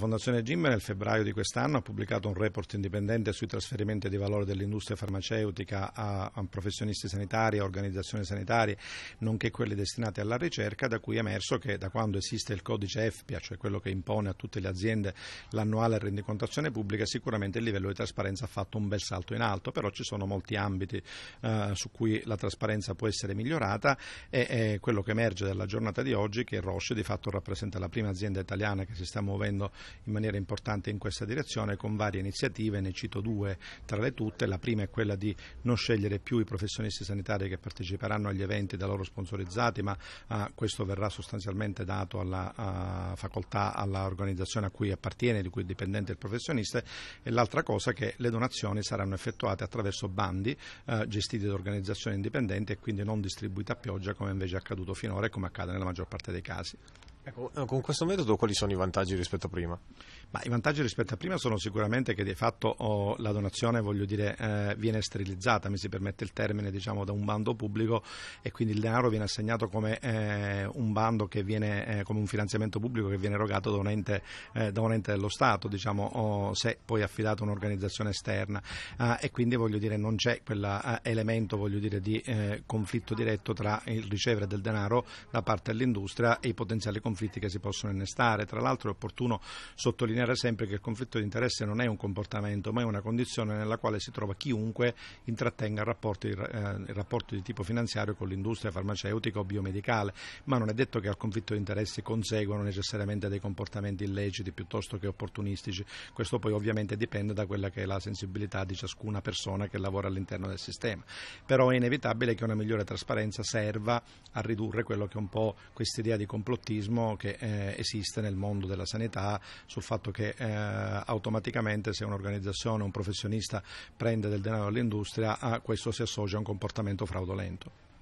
La Fondazione Gim nel febbraio di quest'anno ha pubblicato un report indipendente sui trasferimenti di valore dell'industria farmaceutica a, professionisti sanitari, a organizzazioni sanitarie, nonché quelli destinati alla ricerca, da cui è emerso che da quando esiste il codice EFPIA, cioè quello che impone a tutte le aziende l'annuale rendicontazione pubblica, sicuramente il livello di trasparenza ha fatto un bel salto in alto, però ci sono molti ambiti eh, su cui la trasparenza può essere migliorata e, e quello che emerge dalla giornata di oggi è che Roche di fatto rappresenta la prima azienda italiana che si sta muovendo in maniera importante in questa direzione con varie iniziative, ne cito due tra le tutte, la prima è quella di non scegliere più i professionisti sanitari che parteciperanno agli eventi da loro sponsorizzati, ma ah, questo verrà sostanzialmente dato alla a ah, facoltà, all'organizzazione a cui appartiene, di cui è dipendente il professionista e l'altra cosa è che le donazioni saranno effettuate attraverso bandi eh, gestiti da organizzazioni indipendenti e quindi non distribuite a pioggia come invece è accaduto finora e come accade nella maggior parte dei casi. Ecco, eh, con questo metodo quali sono i vantaggi rispetto a prima? Ma I vantaggi rispetto a prima sono sicuramente che di fatto oh, la donazione dire, eh, viene sterilizzata, mi si permette il termine, diciamo, da un bando pubblico e quindi il denaro viene assegnato come eh, un bando che viene, eh, come un finanziamento pubblico che viene erogato da un ente, eh, da un ente dello Stato, diciamo, oh, se poi affidato a un'organizzazione esterna ah, e quindi dire, non c'è quell'elemento eh, dire, di conflitto diretto tra il ricevere del denaro da parte dell'industria e i potenziali conflitti conflitti che si possono innestare. Tra l'altro è opportuno sottolineare sempre che il conflitto di interesse non è un comportamento, ma è una condizione nella quale si trova chiunque intrattenga rapporti, eh, rapporti di tipo finanziario con l'industria farmaceutica o biomedicale, ma non è detto che al conflitto di interessi conseguano necessariamente dei comportamenti illeciti piuttosto che opportunistici. Questo poi ovviamente dipende da quella che è la sensibilità di ciascuna persona che lavora all'interno del sistema. Però è inevitabile che una migliore trasparenza serva a ridurre quello che è un po' questa idea di complottismo che eh, esiste nel mondo della sanità sul fatto che eh, automaticamente se un'organizzazione, un professionista prende del denaro all'industria, a questo si associa a un comportamento fraudolento.